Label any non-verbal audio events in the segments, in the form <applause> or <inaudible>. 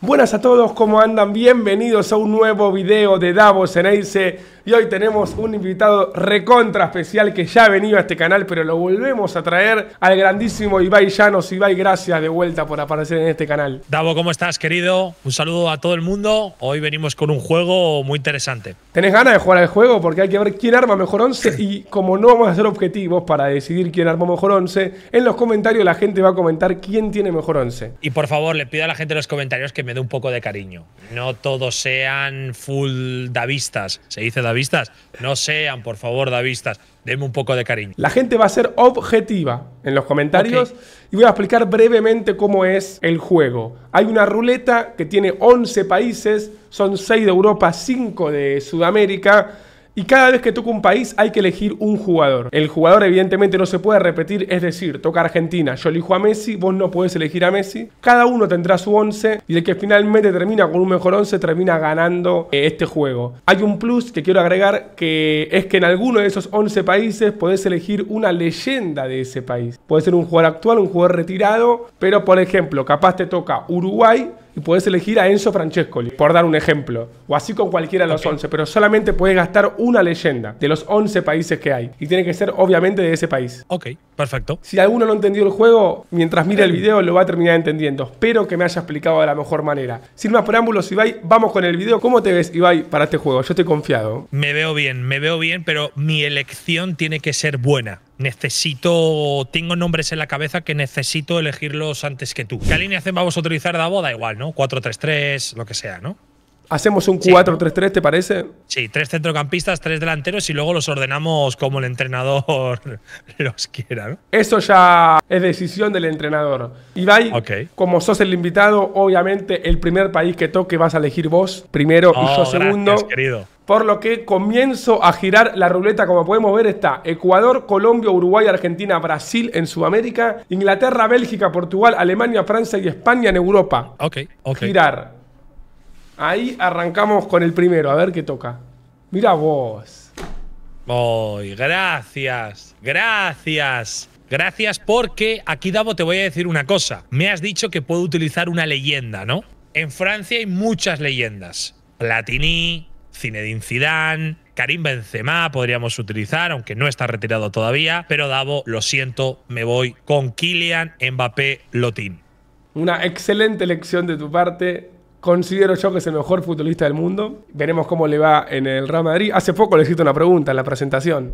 Buenas a todos, ¿cómo andan? Bienvenidos a un nuevo video de Davos en Eise. Y hoy tenemos un invitado recontra especial que ya ha venido a este canal, pero lo volvemos a traer al grandísimo Ibai Llanos. Ibai, gracias de vuelta por aparecer en este canal. Davo, ¿cómo estás, querido? Un saludo a todo el mundo. Hoy venimos con un juego muy interesante. ¿Tenés ganas de jugar el juego? Porque hay que ver quién arma mejor 11 y como no vamos a hacer objetivos para decidir quién arma mejor 11, en los comentarios la gente va a comentar quién tiene mejor 11. Y por favor, le pido a la gente en los comentarios que me dé un poco de cariño. No todos sean full davistas. Se dice David davistas, no sean, por favor, vistas. Denme un poco de cariño. La gente va a ser objetiva en los comentarios y voy a explicar brevemente cómo es el juego. Hay una ruleta que tiene 11 países, son 6 de Europa, 5 de Sudamérica y cada vez que toca un país hay que elegir un jugador. El jugador evidentemente no se puede repetir, es decir, toca Argentina, yo elijo a Messi, vos no podés elegir a Messi. Cada uno tendrá su 11 y el que finalmente termina con un mejor 11 termina ganando eh, este juego. Hay un plus que quiero agregar que es que en alguno de esos 11 países podés elegir una leyenda de ese país. Puede ser un jugador actual, un jugador retirado, pero por ejemplo, capaz te toca Uruguay y puedes elegir a Enzo Francescoli, por dar un ejemplo, o así con cualquiera de los 11, pero solamente puedes gastar una leyenda de los 11 países que hay y tiene que ser obviamente de ese país. Ok, perfecto. Si alguno no entendió el juego, mientras mira el em. video lo va a terminar entendiendo. Espero que me haya explicado de la mejor manera. Sin más preámbulos, Ibai, vamos con el video. ¿Cómo te ves, Ibai, para este juego? Yo estoy confiado. Me veo bien, me veo bien, pero mi elección tiene que ser buena necesito, tengo nombres en la cabeza que necesito elegirlos antes que tú. ¿Qué alineación vamos a utilizar de boda? Igual, ¿no? 4-3-3, lo que sea, ¿no? Hacemos un 4-3-3, ¿te parece? Sí, tres centrocampistas, tres delanteros y luego los ordenamos como el entrenador <laughs> los quiera. ¿no? Eso ya es decisión del entrenador. Ibai, como sos el invitado, obviamente el primer país que toque vas a elegir vos primero y oh, yo segundo. querido por lo que comienzo a girar la ruleta. Como podemos ver, está Ecuador, Colombia, Uruguay, Argentina, Brasil en Sudamérica, Inglaterra, Bélgica, Portugal, Alemania, Francia y España en Europa. Ok, ok. Girar. Ahí arrancamos con el primero, a ver qué toca. Mira vos. Voy, gracias, gracias. Gracias porque aquí, Davo, te voy a decir una cosa. Me has dicho que puedo utilizar una leyenda, ¿no? En Francia hay muchas leyendas. Platini, Zinedine Zidane, Karim Benzema podríamos utilizar, aunque no está retirado todavía, pero Davo, lo siento, me voy con Kylian Mbappé Lotín. Una excelente elección de tu parte. Considero yo que es el mejor futbolista del mundo. Veremos cómo le va en el Real Madrid. Hace poco le hiciste una pregunta en la presentación.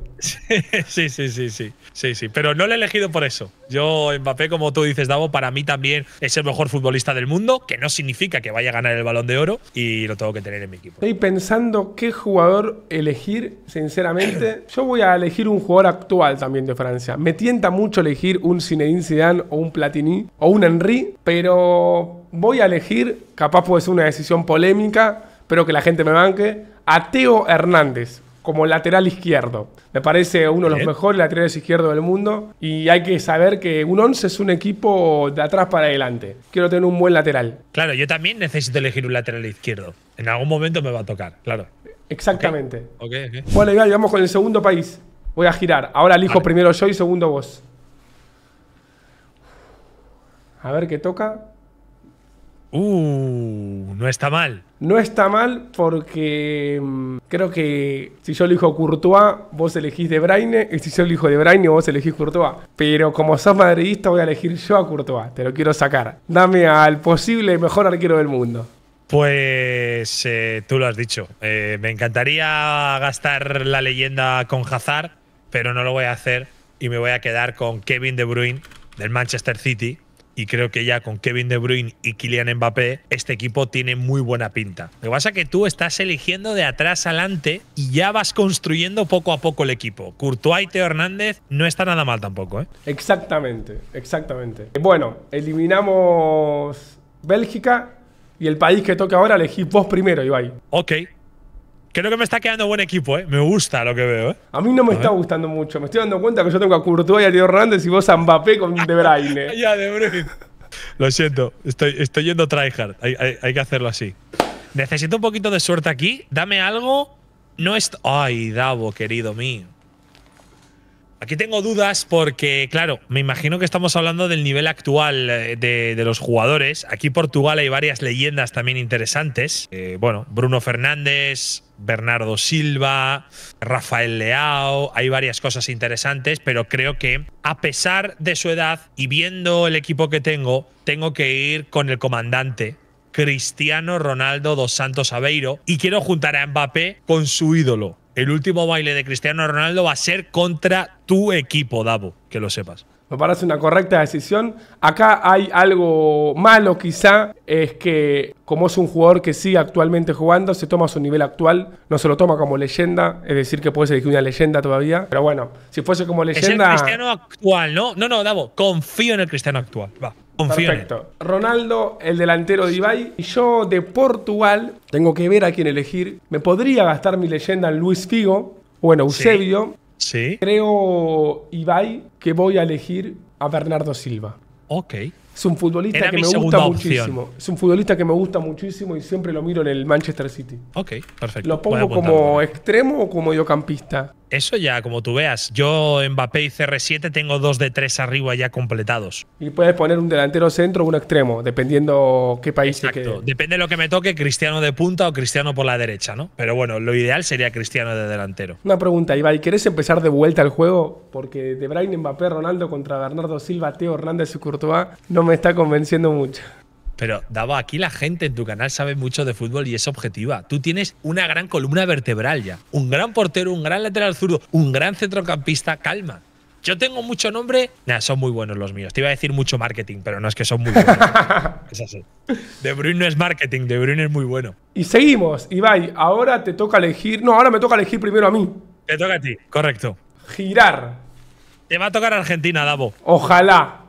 <laughs> Sí, sí, sí, sí, sí. Sí, Pero no lo he elegido por eso. Yo, Mbappé, como tú dices, Davo, para mí también es el mejor futbolista del mundo, que no significa que vaya a ganar el balón de oro y lo tengo que tener en mi equipo. Estoy pensando qué jugador elegir, sinceramente. <clears throat> Yo voy a elegir un jugador actual también de Francia. Me tienta mucho elegir un Zinedine Zidane o un Platini o un Henry, pero voy a elegir, capaz puede ser una decisión polémica, pero que la gente me banque, a Teo Hernández como lateral izquierdo. Me parece uno de los mejores laterales izquierdos del mundo y hay que saber que un 11 es un equipo de atrás para adelante. Quiero tener un buen lateral. Claro, yo también necesito elegir un lateral izquierdo. En algún momento me va a tocar, claro. Exactamente. Okay. Bueno, vamos con el segundo país. Voy a girar. Ahora elijo primero yo y segundo vos. A ver qué toca. Uh, no está mal. No está mal porque mm, creo que si yo elijo Courtois, vos elegís De Braine, y si yo elijo De Braine, vos elegís Courtois. Pero como sos madridista, voy a elegir yo a Courtois, te lo quiero sacar. Dame al posible mejor arquero del mundo. Pues eh, tú lo has dicho. Eh, me encantaría gastar la leyenda con Hazard, pero no lo voy a hacer y me voy a quedar con Kevin De Bruyne del Manchester City, y creo que ya con Kevin De Bruyne y Kylian Mbappé, este equipo tiene muy buena pinta. Lo que pasa es que tú estás eligiendo de atrás adelante y ya vas construyendo poco a poco el equipo. Courtois y Teo Hernández no está nada mal tampoco. ¿eh? Exactamente, exactamente. Eh, bueno, eliminamos Bélgica y el país que toca ahora elegí vos primero, Ibai. Ok, Creo que me está quedando buen equipo, ¿eh? Me gusta lo que veo, ¿eh? A mí no me está gustando mucho. Me estoy dando cuenta que yo tengo a Courtois a Leo Hernández y vos a Mbappé con De Bruyne. <laughs> ya, De Bruyne. Lo siento, estoy, estoy yendo tryhard. Hay, hay, que hacerlo así. Necesito un poquito de suerte aquí. Dame algo. No es. Ay, Davo, querido mío. Aquí tengo dudas porque, claro, me imagino que estamos hablando del nivel actual eh, de, los jugadores. Aquí en Portugal hay varias leyendas también interesantes. Eh, bueno, Bruno Fernández, Bernardo Silva, Rafael Leao, hay varias cosas interesantes, pero creo que a pesar de su edad y viendo el equipo que tengo, tengo que ir con el comandante, Cristiano Ronaldo dos Santos Aveiro y quiero juntar a Mbappé con su ídolo. El último baile de Cristiano Ronaldo va a ser contra tu equipo, Davo, que lo sepas. Me parece una correcta decisión. Acá hay algo malo quizá, es que como es un jugador que sigue actualmente jugando, se toma su nivel actual, no se lo toma como leyenda, es decir que puede ser que una leyenda todavía, pero bueno, si fuese como leyenda... Es el cristiano actual, ¿no? No, no, Davo, confío en el cristiano actual, va. Confío Perfecto. Ronaldo, el delantero de Ibai. Y yo de Portugal, tengo que ver a quién elegir. Me podría gastar mi leyenda en Luis Figo, bueno, Eusebio, Creo, Ibai, que voy a elegir a Bernardo Silva. Ok. Es un futbolista que me gusta muchísimo. Es un futbolista que me gusta muchísimo y siempre lo miro en el Manchester City. Ok, perfecto. ¿Lo pongo como extremo o como mediocampista? Eso ya, como tú veas. Yo, Mbappé y CR7, tengo dos de tres arriba ya completados. Y puedes poner un delantero centro o un extremo, dependiendo qué país Exacto. Depende de lo que me toque, Cristiano de punta o Cristiano por la derecha, ¿no? Pero bueno, lo ideal sería Cristiano de delantero. Una pregunta, Ibai. ¿Quieres empezar de vuelta el juego? Porque De Bruyne, Mbappé, Ronaldo contra Bernardo Silva, Teo Hernández y Courtois no me está convenciendo mucho. Pero, Davo, aquí la gente en tu canal sabe mucho de fútbol y es objetiva. Tú tienes una gran columna vertebral ya. Un gran portero, un gran lateral zurdo, un gran centrocampista. Calma. Yo tengo mucho nombre. Nada, son muy buenos los míos. Te iba a decir mucho marketing, pero no es que son muy buenos. <laughs> es así. De Bruyne no es marketing, De Bruyne es muy bueno. Y seguimos, Ibai. Ahora te toca elegir. No, ahora me toca elegir primero a mí. Te toca a ti, correcto. Girar. Te va a tocar Argentina, Davo. Ojalá.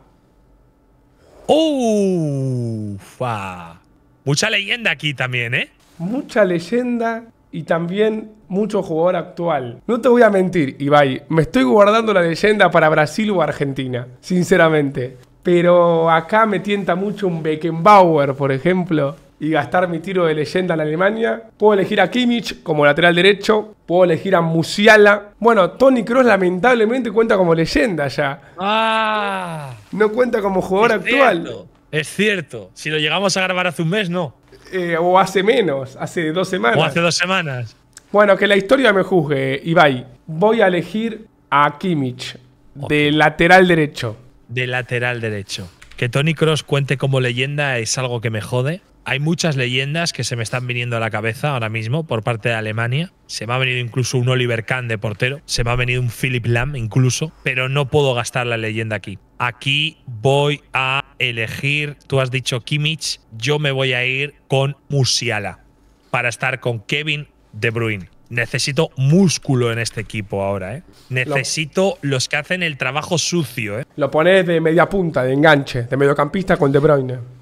¡Ufa! Mucha leyenda aquí también, ¿eh? Mucha leyenda y también mucho jugador actual. No te voy a mentir, Ibai, me estoy guardando la leyenda para Brasil o Argentina, sinceramente. Pero acá me tienta mucho un Beckenbauer, por ejemplo y gastar mi tiro de leyenda en Alemania. Puedo elegir a Kimmich como lateral derecho. Puedo elegir a Musiala. Bueno, Tony Cross lamentablemente cuenta como leyenda ya. Ah, no cuenta como jugador actual. es cierto. Si lo llegamos a grabar hace un mes, no. Eh, o hace menos, hace dos semanas. O hace dos semanas. Bueno, que la historia me juzgue, Ibai. Voy a elegir a Kimmich de lateral derecho. De lateral derecho. Que Tony Cross cuente como leyenda es algo que me jode. Hay muchas leyendas que se me están viniendo a la cabeza ahora mismo por parte de Alemania. Se me ha venido incluso un Oliver Kahn de portero, se me ha venido un Philip Lam incluso, pero no puedo gastar la leyenda aquí. Aquí voy a elegir, tú has dicho Kimmich, yo me voy a ir con Musiala para estar con Kevin De Bruyne. Necesito músculo en este equipo ahora, ¿eh? Necesito los que hacen el trabajo sucio, ¿eh? Lo pones de media punta, de enganche, de mediocampista con De Bruyne.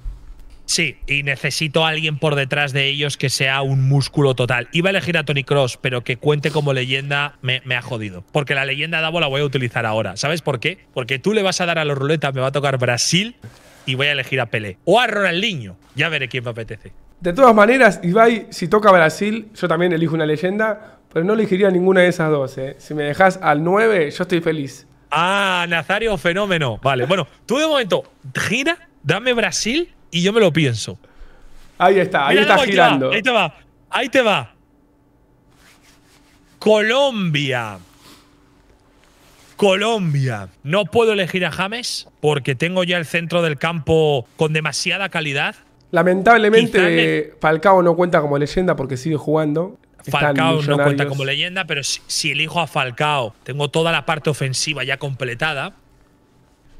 Sí, y necesito a alguien por detrás de ellos que sea un músculo total. Iba a elegir a Tony Cross, pero que cuente como leyenda me, ha jodido. Porque la leyenda de la voy a utilizar ahora. ¿Sabes por qué? Porque tú le vas a dar a los ruletas, me va a tocar Brasil y voy a elegir a Pelé. O a Ronaldinho. Ya veré quién me apetece. De todas maneras, Ibai, si toca Brasil, yo también elijo una leyenda, pero no elegiría ninguna de esas dos. ¿eh? Si me dejas al 9, yo estoy feliz. Ah, Nazario, fenómeno. Vale, bueno, tú de momento, gira, dame Brasil y yo me lo pienso. Ahí está, ahí está girando. Ahí te va, ahí te va. Colombia. Colombia. No puedo elegir a James porque tengo ya el centro del campo con demasiada calidad. Lamentablemente, Falcao no cuenta como leyenda porque sigue jugando. Falcao no cuenta como leyenda, pero si, elijo a Falcao, tengo toda la parte ofensiva ya completada.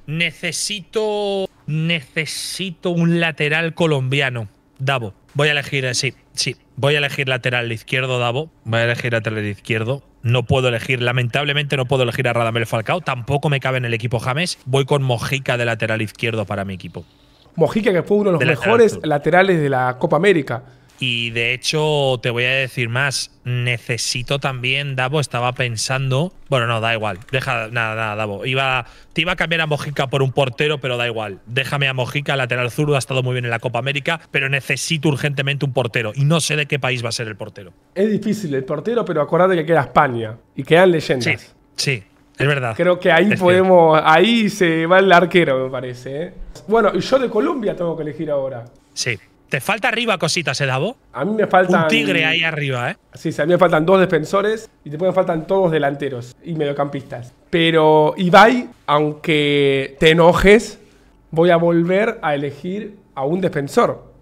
Necesito necesito un lateral colombiano. Davo. Voy a elegir, sí, sí. Voy a elegir lateral izquierdo, Davo. Voy a elegir lateral izquierdo. No puedo elegir, lamentablemente no puedo elegir a Radamel Falcao. Tampoco me cabe en el equipo James. Voy con Mojica de lateral izquierdo para mi equipo. Mojica, que fue uno de los mejores laterales de la Copa América. Y de hecho, te voy a decir más. Necesito también, Davo, estaba pensando. Bueno, no, da igual. Deja, nada, nada, Davo. Iba, te iba a cambiar a Mojica por un portero, pero da igual. Déjame a Mojica, lateral zurdo, ha estado muy bien en la Copa América, pero necesito urgentemente un portero. Y no sé de qué país va a ser el portero. Es difícil el portero, pero acordate que queda España y quedan leyendas. Sí, Es verdad. Creo que ahí podemos. Ahí se va el arquero, me parece. ¿eh? Bueno, y yo de Colombia tengo que elegir ahora. Sí. ¿Te falta arriba cositas, Edavo? Eh, a mí me faltan. Un tigre ahí arriba, ¿eh? Sí, a mí me faltan dos defensores y te pueden faltan todos delanteros y mediocampistas. Pero Ibai, aunque te enojes, voy a volver a elegir a un defensor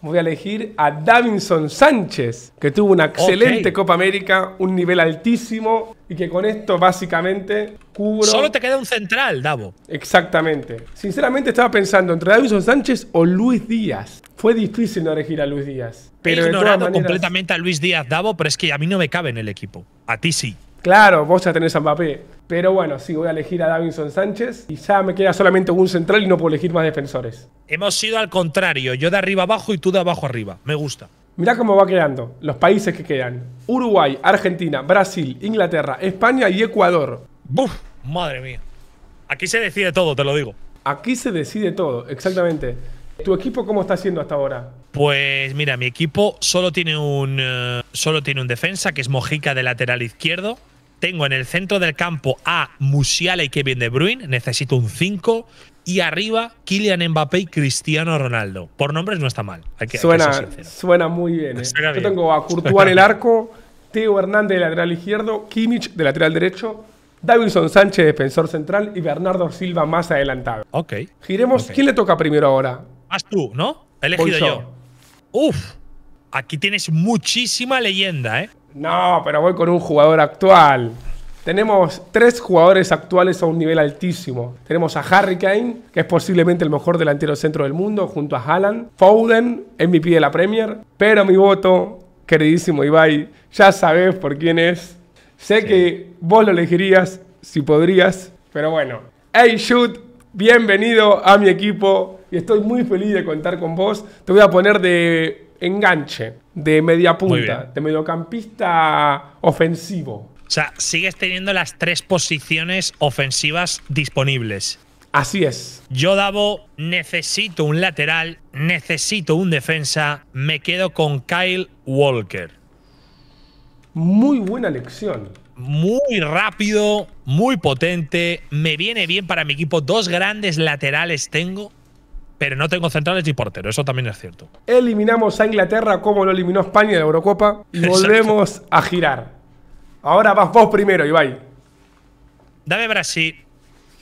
voy a elegir a Davinson Sánchez, que tuvo una excelente Copa América, un nivel altísimo y que con esto básicamente cubro. Solo te queda un central, Davo. Exactamente. Sinceramente estaba pensando entre Davinson Sánchez o Luis Díaz. Fue difícil no elegir a Luis Díaz. Pero He completamente a Luis Díaz, Davo, pero es que a mí no me cabe en el equipo. A ti sí. Claro, vos ya tenés a Mbappé. Pero bueno, sí, voy a elegir a Davinson Sánchez y ya me queda solamente un central y no puedo elegir más defensores. Hemos sido al contrario, yo de arriba abajo y tú de abajo arriba. Me gusta. Mira cómo va quedando, los países que quedan. Uruguay, Argentina, Brasil, Inglaterra, España y Ecuador. ¡Buf! Madre mía. Aquí se decide todo, te lo digo. Aquí se decide todo, exactamente. ¿Tu equipo cómo está haciendo hasta ahora? Pues mira, mi equipo solo tiene un eh, solo tiene un defensa que es Mojica de lateral izquierdo. Tengo en el centro del campo a Musiala y Kevin De Bruyne, necesito un 5 y arriba Kylian Mbappé y Cristiano Ronaldo. Por nombres no está mal. suena, muy bien, ¿eh? Yo tengo a Courtois en el <laughs> arco, Teo Hernández de lateral izquierdo, Kimmich de lateral derecho, Davinson Sánchez defensor central y Bernardo Silva más adelantado. Ok. Giremos, ¿quién le toca primero ahora? Haz tú, ¿no? He elegido yo. Uf, aquí tienes muchísima leyenda, ¿eh? No, pero voy con un jugador actual. Tenemos tres jugadores actuales a un nivel altísimo. Tenemos a Harry Kane, que es posiblemente el mejor delantero centro del mundo, junto a Haaland. Foden, MVP de la Premier. Pero mi voto, queridísimo Ibai, ya sabes por quién es. Sé que vos lo elegirías si podrías, pero bueno. Hey, shoot, bienvenido a mi equipo y estoy muy feliz de contar con vos. Te voy a poner de enganche, de media punta, de mediocampista ofensivo. O sea, sigues teniendo las tres posiciones ofensivas disponibles. Así es. Yo, Dabo, necesito un lateral, necesito un defensa. Me quedo con Kyle Walker. Muy buena elección muy rápido, muy potente. Me viene bien para mi equipo. Dos grandes laterales tengo. Pero no tengo centrales ni portero, eso también es cierto. Eliminamos a Inglaterra como lo eliminó España de la Eurocopa y volvemos a girar. Ahora vas vos primero, Ibai. Dame Brasil.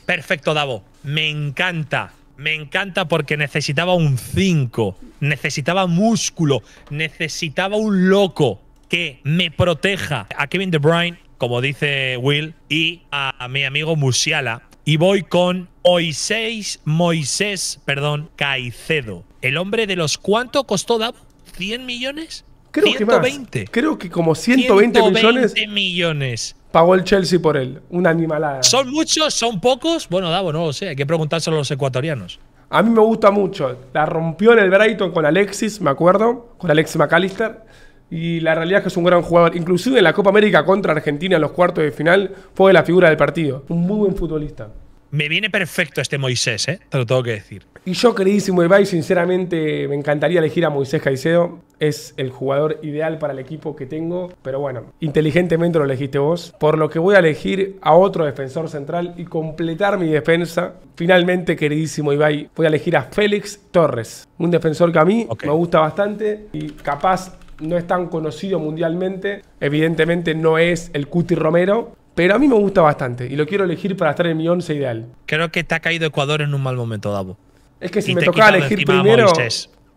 Perfecto, Davo. Me encanta. Me encanta porque necesitaba un 5, necesitaba músculo, necesitaba un loco que me proteja a Kevin De Bruyne como dice Will, y a mi amigo Musiala. Y voy con Oiseis Moisés, perdón, Caicedo. El hombre de los cuánto costó Davo? ¿100 millones? Creo Que más. Creo que como 120, 120 millones. Pagó el Chelsea por él. Una animalada. ¿Son muchos? ¿Son pocos? Bueno, Davo, no lo sé. Hay que preguntárselo a los ecuatorianos. A mí me gusta mucho. La rompió en el Brighton con Alexis, me acuerdo. Con Alexis McAllister. Y la realidad es que es un gran jugador. Inclusive en la Copa América contra Argentina en los cuartos de final fue la figura del partido. Un muy buen futbolista. Me viene perfecto este Moisés, ¿eh? te lo tengo que decir. Y yo, queridísimo Ibai, sinceramente me encantaría elegir a Moisés Caicedo. Es el jugador ideal para el equipo que tengo. Pero bueno, inteligentemente lo elegiste vos. Por lo que voy a elegir a otro defensor central y completar mi defensa. Finalmente, queridísimo Ibai, voy a elegir a Félix Torres. Un defensor que a mí me gusta bastante y capaz no es tan conocido mundialmente. Evidentemente no es el Cuti Romero, pero a mí me gusta bastante y lo quiero elegir para estar en mi once ideal. Creo que te ha caído Ecuador en un mal momento, Davo. Es que si me toca elegir primero.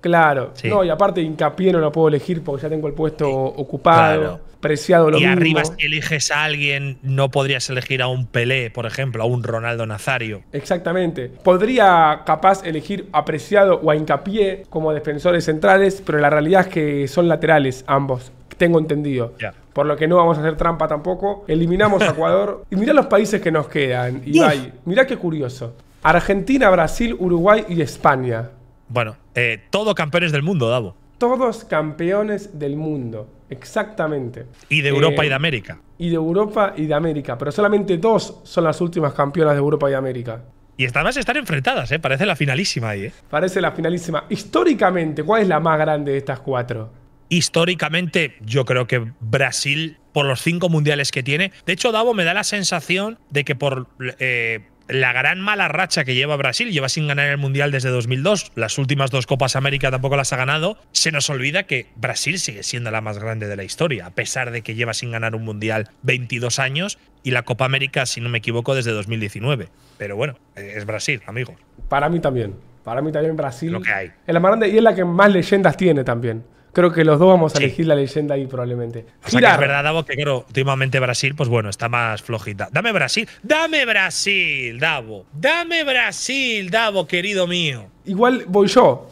Claro. No, y aparte hincapié no lo puedo elegir porque ya tengo el puesto ocupado preciado lo y arriba si eliges a alguien, no podrías elegir a un Pelé, por ejemplo, a un Ronaldo Nazario. Exactamente. Podría capaz elegir a Preciado o a Hincapié como defensores centrales, pero la realidad es que son laterales ambos tengo entendido. Por lo que no vamos a hacer trampa tampoco. Eliminamos a <laughs> Ecuador. y mira los países que nos quedan. Ibai, Mira qué curioso. Argentina, Brasil, Uruguay y España. Bueno, eh, todo campeones del mundo, Davo todos campeones del mundo. Exactamente. Y de Europa y eh, de América. Y de Europa y de América. Pero solamente dos son las últimas campeonas de Europa y América. Y además están enfrentadas, ¿eh? Parece la finalísima ahí, ¿eh? Parece la finalísima. Históricamente, ¿cuál es la más grande de estas cuatro? Históricamente, yo creo que Brasil, por los cinco mundiales que tiene. De hecho, Davo me da la sensación de que por. Eh, la gran mala racha que lleva Brasil, lleva sin ganar el Mundial desde 2002, las últimas dos Copas América tampoco las ha ganado, se nos olvida que Brasil sigue siendo la más grande de la historia, a pesar de que lleva sin ganar un Mundial 22 años y la Copa América, si no me equivoco, desde 2019. Pero bueno, eh, es Brasil, amigos. Para mí también, para mí también Brasil. Lo que hay. y es la que más leyendas tiene también. Creo que los dos vamos a elegir la leyenda ahí probablemente. es verdad, Davo, que creo últimamente Brasil, pues bueno, está más flojita. Dame Brasil, dame Brasil, Davo. Dame Brasil, Davo, querido mío. Igual voy yo.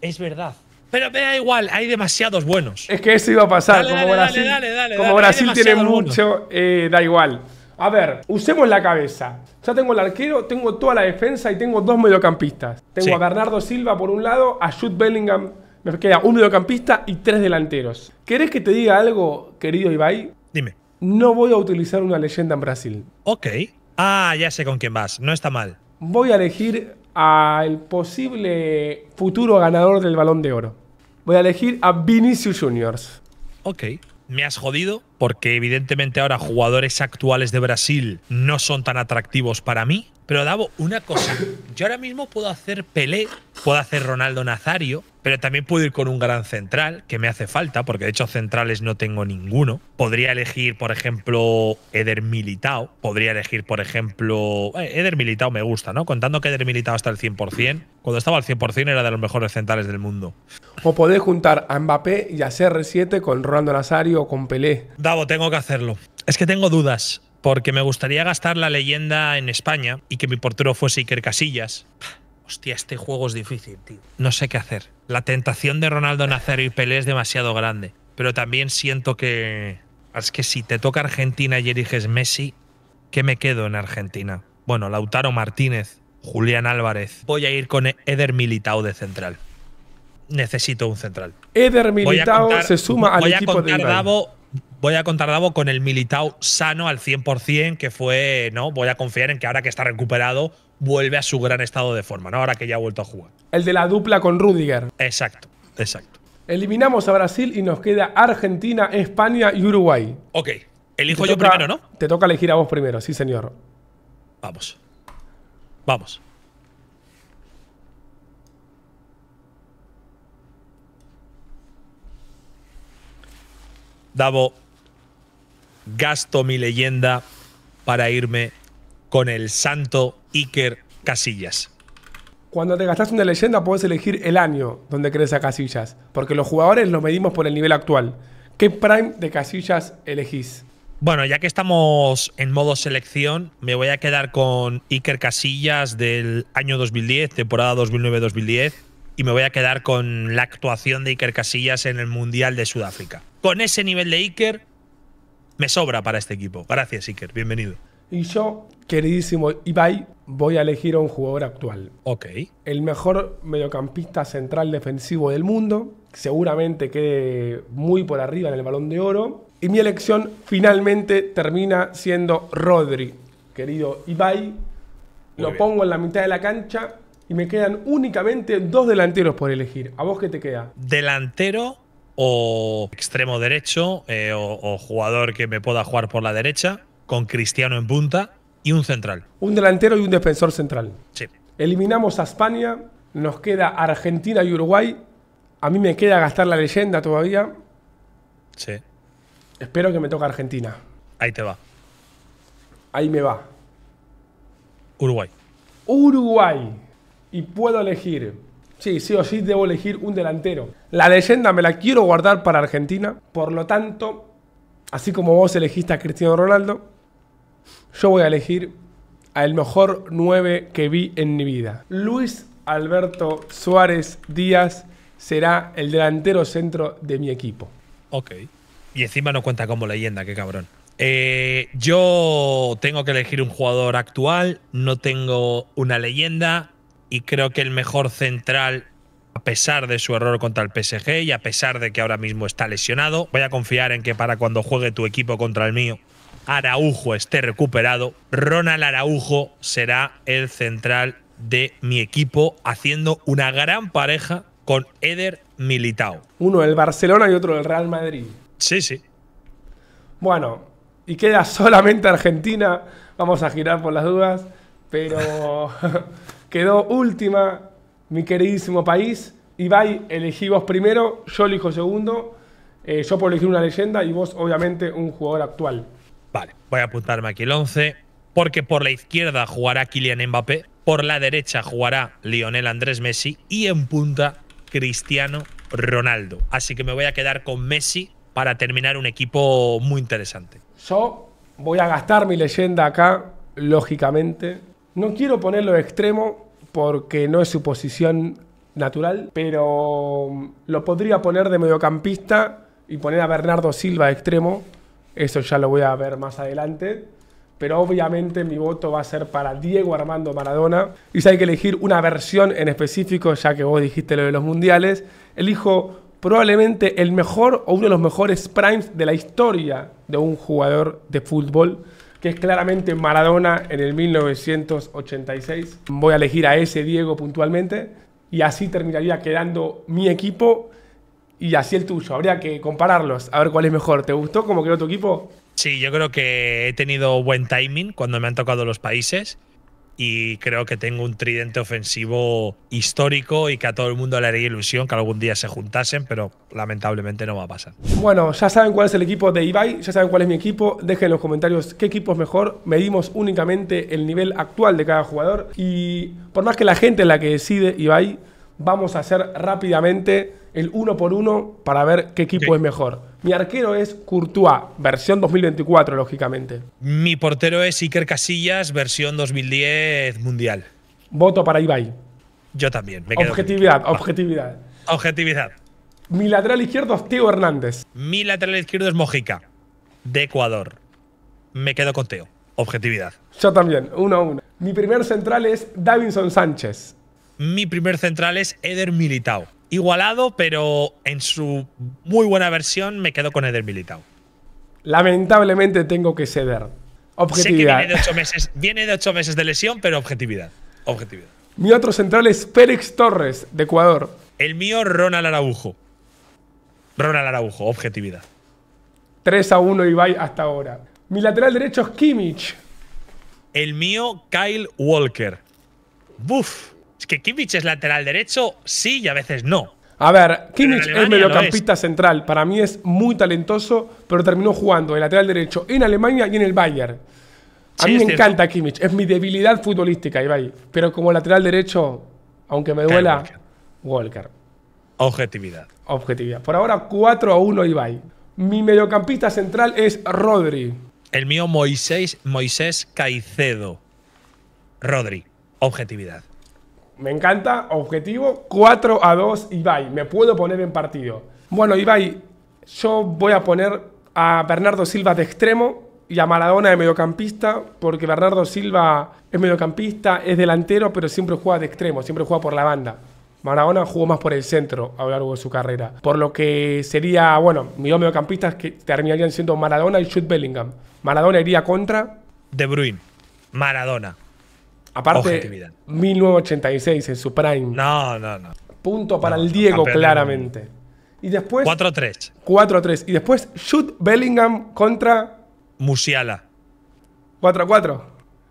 Es verdad. Pero me da igual, hay demasiados buenos. Es que eso iba a pasar. Dale, como dale, Brasil, dale, como Brasil tiene mucho, eh, da igual. A ver, usemos la cabeza. Ya tengo el arquero, tengo toda la defensa y tengo dos mediocampistas. Tengo a Bernardo Silva por un lado, a Jude Bellingham me queda un mediocampista y tres delanteros. ¿Querés que te diga algo, querido Ibai? Dime. No voy a utilizar una leyenda en Brasil. Ok. Ah, ya sé con quién vas. No está mal. Voy a elegir al posible futuro ganador del Balón de Oro. Voy a elegir a Vinicius Juniors. Ok. Me has jodido porque evidentemente ahora jugadores actuales de Brasil no son tan atractivos para mí. Pero dabo una cosa. Yo ahora mismo puedo hacer Pelé, puedo hacer Ronaldo Nazario, pero también puedo ir con un gran central, que me hace falta, porque de hecho centrales no tengo ninguno. Podría elegir, por ejemplo, Eder Militao. Podría elegir, por ejemplo. Eh, Eder Militao me gusta, ¿no? Contando que Eder Militao está al 100%. Cuando estaba al 100% era de los mejores centrales del mundo. O podés juntar a Mbappé y a CR7 con Rolando Nazario o con Pelé. Davo, tengo que hacerlo. Es que tengo dudas, porque me gustaría gastar la leyenda en España y que mi portero fuese Iker Casillas. Hostia, este juego es difícil, tío. No sé qué hacer. La tentación de Ronaldo Nazario y Pelé es demasiado grande. Pero también siento que. Ah, es que si te toca Argentina y eliges Messi, ¿qué me quedo en Argentina? Bueno, Lautaro Martínez, Julián Álvarez. Voy a ir con Eder Militao de central necesito un central. Eder Militao se suma al equipo de voy a contar Davo con el Militao sano al 100%, que fue, ¿no? Voy a confiar en que ahora que está recuperado, vuelve a su gran estado de forma, ¿no? Ahora que ya ha vuelto a jugar. El de la dupla con Rudiger. Exacto, exacto. Eliminamos a Brasil y nos queda Argentina, España y Uruguay. Ok, elijo yo primero, ¿no? Te toca elegir a vos primero, sí, señor. Vamos. Vamos. Davo, gasto mi leyenda para irme con el santo Iker Casillas. Cuando te gastas una leyenda puedes elegir el año donde crees a Casillas, porque los jugadores los medimos por el nivel actual. ¿Qué prime de Casillas elegís? Bueno, ya que estamos en modo selección, me voy a quedar con Iker Casillas del año 2010, temporada 2009-2010, y me voy a quedar con la actuación de Iker Casillas en el Mundial de Sudáfrica. Con ese nivel de Iker, me sobra para este equipo. Gracias, Iker. Bienvenido. Y yo, queridísimo Ibai, voy a elegir a un jugador actual. Ok. El mejor mediocampista central defensivo del mundo. Seguramente quede muy por arriba en el balón de oro. Y mi elección finalmente termina siendo Rodri. Querido Ibai, lo pongo en la mitad de la cancha y me quedan únicamente dos delanteros por elegir. ¿A vos qué te queda? Delantero o extremo derecho eh, o, jugador que me pueda jugar por la derecha, con Cristiano en punta y un central. Un delantero y un defensor central. Eliminamos a España, nos queda Argentina y Uruguay. A mí me queda gastar la leyenda todavía. Sí. Espero que me toque Argentina. Ahí te va. Ahí me va. Uruguay. Uruguay. Y puedo elegir Sí, sí o sí debo elegir un delantero. La leyenda me la quiero guardar para Argentina. Por lo tanto, así como vos elegiste a Cristiano Ronaldo, yo voy a elegir al mejor 9 que vi en mi vida. Luis Alberto Suárez Díaz será el delantero centro de mi equipo. Ok. Y encima no cuenta como leyenda, qué cabrón. Eh, yo tengo que elegir un jugador actual, no tengo una leyenda, y creo que el mejor central, a pesar de su error contra el PSG y a pesar de que ahora mismo está lesionado, voy a confiar en que para cuando juegue tu equipo contra el mío, Araujo esté recuperado. Ronald Araujo será el central de mi equipo, haciendo una gran pareja con Eder Militao. Uno del Barcelona y otro del Real Madrid. Sí, sí. Bueno, y queda solamente Argentina. Vamos a girar por las dudas, pero <laughs> Quedó última mi queridísimo país. Ibai, elegí vos primero, yo elijo segundo. Eh, yo por elegir una leyenda y vos, obviamente, un jugador actual. Vale, voy a apuntarme aquí el 11. Porque por la izquierda jugará Kylian Mbappé, por la derecha jugará Lionel Andrés Messi y en punta Cristiano Ronaldo. Así que me voy a quedar con Messi para terminar un equipo muy interesante. Yo voy a gastar mi leyenda acá, lógicamente, no quiero ponerlo extremo porque no es su posición natural, pero mm, lo podría poner de mediocampista y poner a Bernardo Silva de extremo. Eso ya lo voy a ver más adelante. Pero obviamente mi voto va a ser para Diego Armando Maradona. Y si hay que elegir una versión en específico, ya que vos dijiste lo de los mundiales, elijo probablemente el mejor o uno de los mejores primes de la historia de un jugador de fútbol que es claramente Maradona en el 1986. Voy a elegir a ese Diego puntualmente y así terminaría quedando mi equipo y así el tuyo. Habría que compararlos, a ver cuál es mejor. ¿Te gustó cómo quedó tu equipo? Sí, yo creo que he tenido buen timing cuando me han tocado los países y creo que tengo un tridente ofensivo histórico y que a todo el mundo le haría ilusión que algún día se juntasen, pero lamentablemente no va a pasar. Bueno, ya saben cuál es el equipo de Ibai, ya saben cuál es mi equipo, dejen en los comentarios qué equipo es mejor, medimos únicamente el nivel actual de cada jugador y por más que la gente es la que decide Ibai, vamos a hacer rápidamente el uno por uno para ver qué equipo es mejor. Mi arquero es Courtois, versión 2024, lógicamente. Mi portero es Iker Casillas, versión 2010 mundial. Voto para Ibai. Yo también. Me objetividad, objetividad. Ah, objetividad. Mi lateral izquierdo es Teo Hernández. Mi lateral izquierdo es Mojica, de Ecuador. Me quedo con Teo. Objetividad. Yo también, uno a uno. Mi primer central es Davinson Sánchez. Mi primer central es Eder Militao igualado, pero en su muy buena versión me quedo con Eder Militao. Lamentablemente tengo que ceder. Objetividad. Sé que viene de, ocho meses, viene de ocho meses de lesión, pero objetividad. Objetividad. Mi otro central es Félix Torres, de Ecuador. El mío, Ronald Araujo. Ronald Araujo, objetividad. 3 a 1 Ibai hasta ahora. Mi lateral derecho es Kimmich. El mío, Kyle Walker. Buf que Kimmich es lateral derecho, sí y a veces no. A ver, Kimmich es mediocampista central. Para mí es muy talentoso, pero terminó jugando de lateral derecho en Alemania y en el Bayern. A mí me encanta Kimmich. Es mi debilidad futbolística, Ibai. Pero como lateral derecho, aunque me duela, Walker. Objetividad. Objetividad. Por ahora 4 a 1, Ibai. Mi mediocampista central es Rodri. El mío Moisés, Moisés Caicedo. Rodri. Objetividad. Me encanta, objetivo 4 a 2 Ibai, me puedo poner en partido. Bueno Ibai, yo voy a poner a Bernardo Silva de extremo y a Maradona de mediocampista, porque Bernardo Silva es mediocampista, es delantero, pero siempre juega de extremo, siempre juega por la banda. Maradona jugó más por el centro a lo largo de su carrera. Por lo que sería, bueno, mis dos mediocampistas que terminarían siendo Maradona y Jude Bellingham. Maradona iría contra. De Bruyne. Maradona. Aparte, 1986 en su prime. No, no, no. Punto para el Diego, claramente. Y después. 4-3. 4-3. Y después, Shoot Bellingham contra. Musiala. 4-4.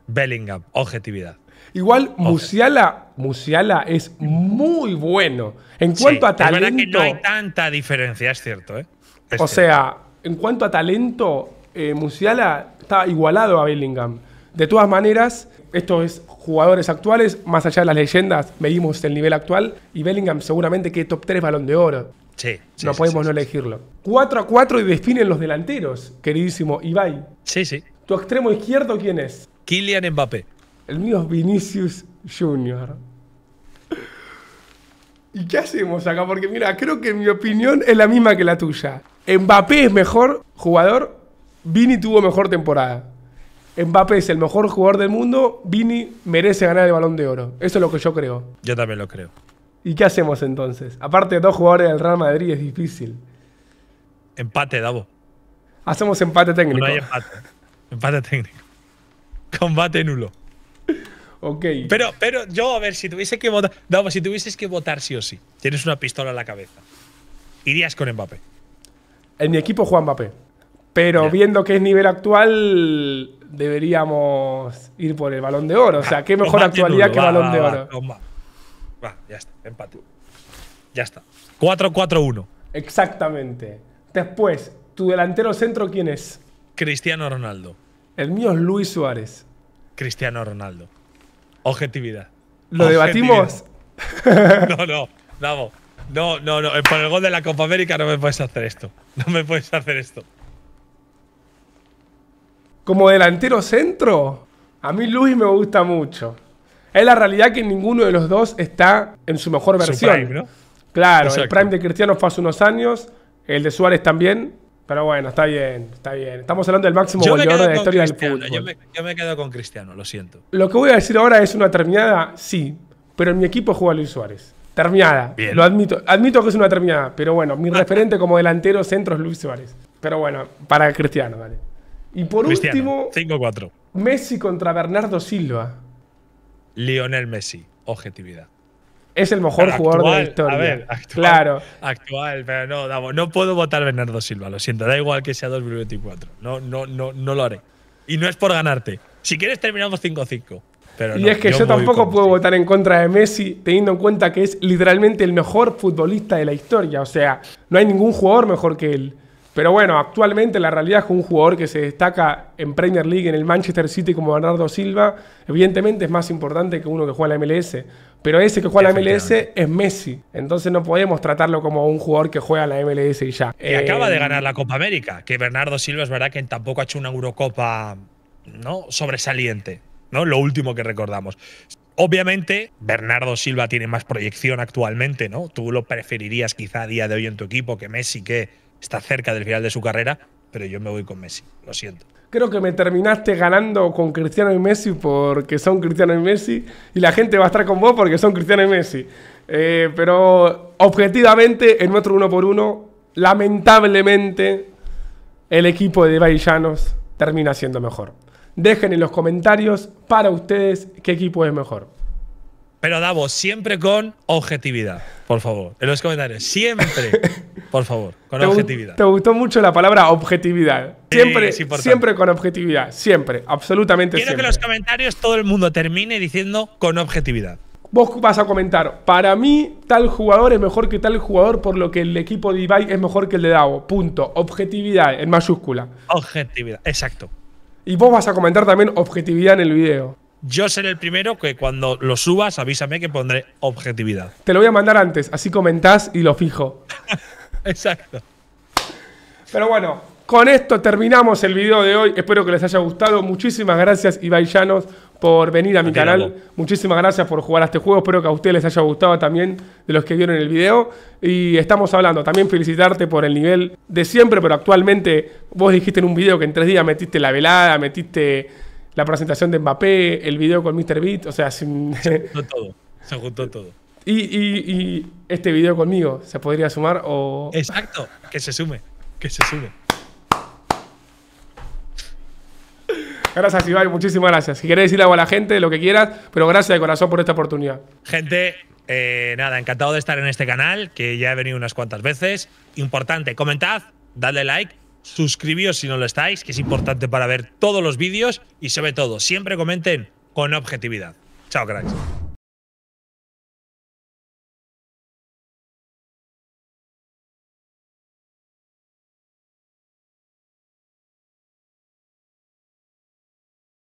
Bellingham, objetividad. Igual, Musiala, Musiala es muy bueno. En cuanto a talento. verdad que no hay tanta diferencia, es cierto, ¿eh? o sea, en cuanto a talento, eh, Musiala está igualado a Bellingham. De todas maneras, esto es jugadores actuales, más allá de las leyendas, medimos el nivel actual y Bellingham seguramente que top 3 balón de oro. Sí, no podemos no elegirlo. 4 a 4 y definen los delanteros, queridísimo Ibai. Sí, sí. ¿Tu extremo izquierdo quién es? Kylian Mbappé. El mío es Vinicius Jr. ¿Y qué hacemos acá? Porque mira, creo que mi opinión es la misma que la tuya. Mbappé es mejor jugador, Vini tuvo mejor temporada. Mbappé es el mejor jugador del mundo, Vini merece ganar el balón de oro. Eso es lo que yo creo. Yo también lo creo. ¿Y qué hacemos entonces? Aparte de dos jugadores del Real Madrid es difícil. Empate, Davo. Hacemos empate técnico. No hay empate. Empate técnico. Combate nulo. Ok. Pero, pero yo, a ver, si tuviese que votar. Davo, si tuvieses que votar sí o sí, tienes una pistola en la cabeza. Irías con Mbappé. En mi equipo juega Mbappé. Pero viendo que es nivel actual, deberíamos ir por el balón de oro. O sea, qué mejor actualidad que balón de oro. Va, ya está, empate. Ya está. 4-4-1. Exactamente. Después, ¿tu delantero centro quién es? Cristiano Ronaldo. El mío es Luis Suárez. Cristiano Ronaldo. Objetividad. ¿Lo debatimos? <laughs> no, no, Vamos. No, no, no. Por el gol de la Copa América no me puedes hacer esto. No me puedes hacer esto. Como delantero centro, a mí Luis me gusta mucho. Es la realidad que ninguno de los dos está en su mejor versión. Claro, el prime de Cristiano fue hace unos años, el de Suárez también, pero bueno, está bien, está bien. Estamos hablando del máximo goleador de la historia del fútbol. Yo me, quedo con Cristiano, lo siento. Lo que voy a decir ahora es una terminada, sí, pero en mi equipo juega Luis Suárez. Terminada, bien. lo admito. Admito que es una terminada, pero bueno, mi ah. referente como delantero centro es Luis Suárez. Pero bueno, para Cristiano, vale. Y por último, 5-4. Messi contra Bernardo Silva. Lionel Messi, objetividad. Es el mejor jugador de la historia. actual, claro. actual, pero no, no puedo votar Bernardo Silva, lo siento, da igual que sea 2024. No, no, no, no lo haré. Y no es por ganarte. Si quieres terminamos 5-5. Pero y es que yo, yo tampoco puedo votar en contra de Messi, teniendo en cuenta que es literalmente el mejor futbolista de la historia. O sea, no hay ningún jugador mejor que él. Pero bueno, actualmente la realidad es que un jugador que se destaca en Premier League, en el Manchester City como Bernardo Silva, evidentemente es más importante que uno que juega en la MLS. Pero ese que juega la MLS es Messi. Entonces no podemos tratarlo como un jugador que juega a la MLS y ya. acaba de eh, ganar la Copa América, que Bernardo Silva es verdad que tampoco ha hecho una Eurocopa ¿no? sobresaliente. ¿no? Lo último que recordamos. Obviamente, Bernardo Silva tiene más proyección actualmente, ¿no? Tú lo preferirías quizá a día de hoy en tu equipo que Messi, que está cerca del final de su carrera, pero yo me voy con Messi, lo siento. Creo que me terminaste ganando con Cristiano y Messi porque son Cristiano y Messi y la gente va a estar con vos porque son Cristiano y Messi. Eh, pero objetivamente, en nuestro uno por uno, lamentablemente, el equipo de Baillanos termina siendo mejor. Dejen en los comentarios para ustedes qué equipo es mejor. Pero Davo, siempre con objetividad, por favor, en los comentarios. Siempre. <laughs> Por favor, con objetividad. Te gustó mucho la palabra objetividad. Siempre, siempre con objetividad. Siempre, absolutamente Quiero que los comentarios todo el mundo termine diciendo con objetividad. Vos vas a comentar, para mí tal jugador es mejor que tal jugador por lo que el equipo de Ibai es mejor que el de Davo. Punto. Objetividad en mayúscula. Objetividad, exacto. Y vos vas a comentar también objetividad en el video. Yo seré el primero que cuando lo subas avísame que pondré objetividad. Te lo voy a mandar antes, así comentás y lo fijo. <laughs> Exacto. Pero bueno, con esto terminamos el video de hoy. Espero que les haya gustado. Muchísimas gracias, Ibaillanos, por venir a mi canal. Muchísimas gracias por jugar a este juego. Espero que a ustedes les haya gustado también de los que vieron el video. Y estamos hablando. También felicitarte por el nivel de siempre, pero actualmente vos dijiste en un video que en tres días metiste la velada, metiste la presentación de Mbappé, el video con Mr. Beat. O sea, se juntó todo. Se juntó todo. Y, este video conmigo se podría sumar o. Exacto, que se sume, que se sume. Gracias, Ibai, muchísimas gracias. Si queréis decir algo a la gente, lo que quieras, pero gracias de corazón por esta oportunidad. Gente, eh, nada, encantado de estar en este canal, que ya he venido unas cuantas veces. Importante, comentad, dadle like, suscribíos si no lo estáis, que es importante para ver todos los vídeos y sobre todo, siempre comenten con objetividad. Chao, cracks.